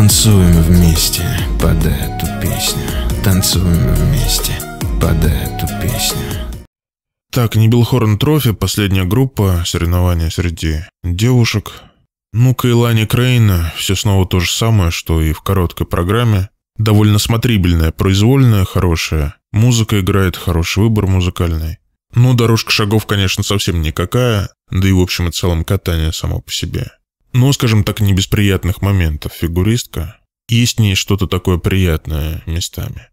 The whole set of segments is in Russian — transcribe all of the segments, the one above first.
Танцуем вместе под эту песню. Танцуем вместе под эту песню. Так, Нибелхорн Трофи, последняя группа, соревнования среди девушек. Ну-ка, Илани Крейна, все снова то же самое, что и в короткой программе. Довольно смотрибельная, произвольная, хорошая. Музыка играет, хороший выбор музыкальный. Но ну, дорожка шагов, конечно, совсем никакая, да и в общем и целом катание само по себе – ну, скажем так, не без приятных моментов фигуристка, есть в ней что-то такое приятное местами.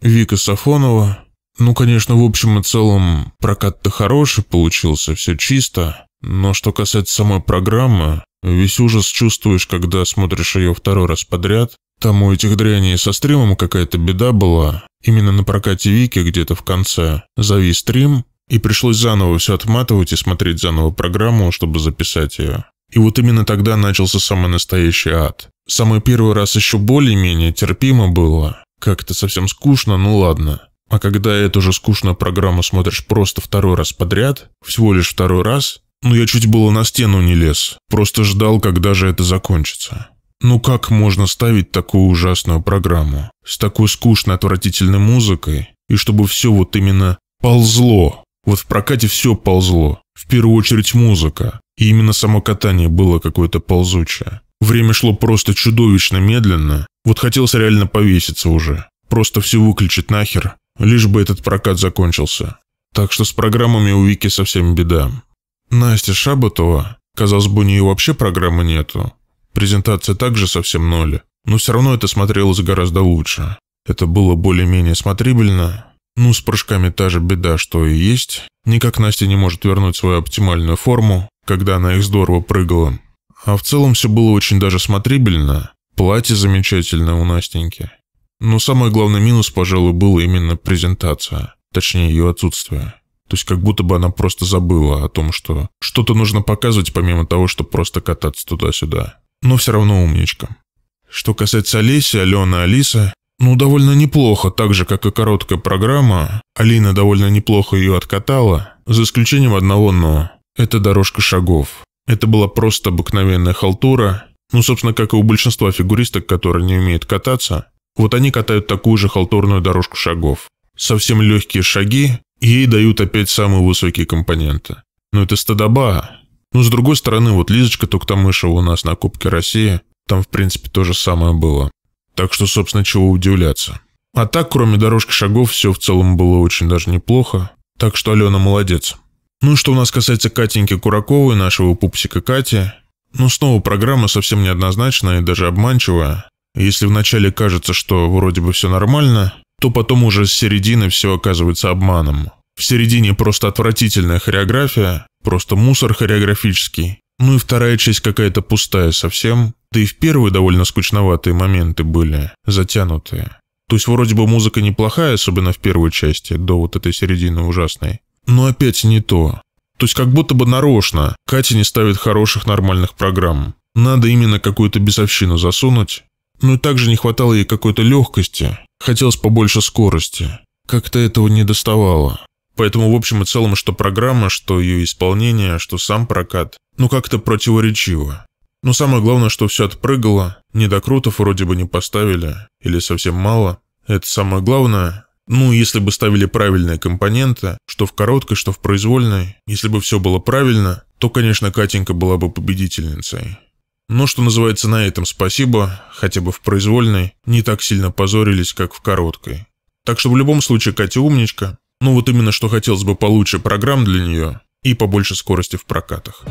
Вика Сафонова, ну, конечно, в общем и целом прокат-то хороший получился, все чисто, но что касается самой программы, весь ужас чувствуешь, когда смотришь ее второй раз подряд. Там у этих дряней со стримом какая-то беда была, именно на прокате Вики где-то в конце завис стрим, и пришлось заново все отматывать и смотреть заново программу, чтобы записать ее. И вот именно тогда начался самый настоящий ад. Самый первый раз еще более-менее терпимо было. Как-то совсем скучно, ну ладно. А когда эту же скучную программу смотришь просто второй раз подряд, всего лишь второй раз, ну я чуть было на стену не лез, просто ждал, когда же это закончится. Ну как можно ставить такую ужасную программу? С такой скучной, отвратительной музыкой? И чтобы все вот именно ползло. Вот в прокате все ползло. В первую очередь музыка. И именно само катание было какое-то ползучее. Время шло просто чудовищно медленно. Вот хотелось реально повеситься уже. Просто все выключить нахер, лишь бы этот прокат закончился. Так что с программами у Вики совсем беда. Настя Шабатова, казалось бы, у нее вообще программы нету. Презентация также совсем ноль. Но все равно это смотрелось гораздо лучше. Это было более-менее смотрибельно, ну, с прыжками та же беда, что и есть. Никак Настя не может вернуть свою оптимальную форму, когда она их здорово прыгала. А в целом все было очень даже смотрибельно. Платье замечательное у Настеньки. Но самый главный минус, пожалуй, был именно презентация. Точнее, ее отсутствие. То есть как будто бы она просто забыла о том, что что-то нужно показывать, помимо того, что просто кататься туда-сюда. Но все равно умничка. Что касается Олеси, Алены, Алисы. Ну, довольно неплохо, так же, как и короткая программа. Алина довольно неплохо ее откатала, за исключением одного «но». Это дорожка шагов. Это была просто обыкновенная халтура. Ну, собственно, как и у большинства фигуристок, которые не умеют кататься, вот они катают такую же халтурную дорожку шагов. Совсем легкие шаги, и ей дают опять самые высокие компоненты. Но это стадоба. Ну, с другой стороны, вот Лизочка Туктамышева у нас на Кубке России, там, в принципе, то же самое было. Так что, собственно, чего удивляться. А так, кроме дорожки шагов, все в целом было очень даже неплохо. Так что Алена молодец. Ну и что у нас касается Катеньки Кураковой, нашего пупсика Кати. Ну снова программа совсем неоднозначная и даже обманчивая. Если вначале кажется, что вроде бы все нормально, то потом уже с середины все оказывается обманом. В середине просто отвратительная хореография, просто мусор хореографический. Ну и вторая часть какая-то пустая совсем. Да и в первые довольно скучноватые моменты были, затянутые. То есть вроде бы музыка неплохая, особенно в первой части, до вот этой середины ужасной. Но опять не то. То есть как будто бы нарочно Катя не ставит хороших нормальных программ. Надо именно какую-то бесовщину засунуть. Ну и также не хватало ей какой-то легкости. Хотелось побольше скорости. Как-то этого не доставало. Поэтому в общем и целом, что программа, что ее исполнение, что сам прокат, ну как-то противоречиво. Но самое главное, что все отпрыгало, недокрутов вроде бы не поставили, или совсем мало. Это самое главное. Ну, если бы ставили правильные компоненты, что в короткой, что в произвольной, если бы все было правильно, то, конечно, Катенька была бы победительницей. Но, что называется, на этом спасибо, хотя бы в произвольной не так сильно позорились, как в короткой. Так что в любом случае Катя умничка, ну вот именно что хотелось бы получше программ для нее и побольше скорости в прокатах.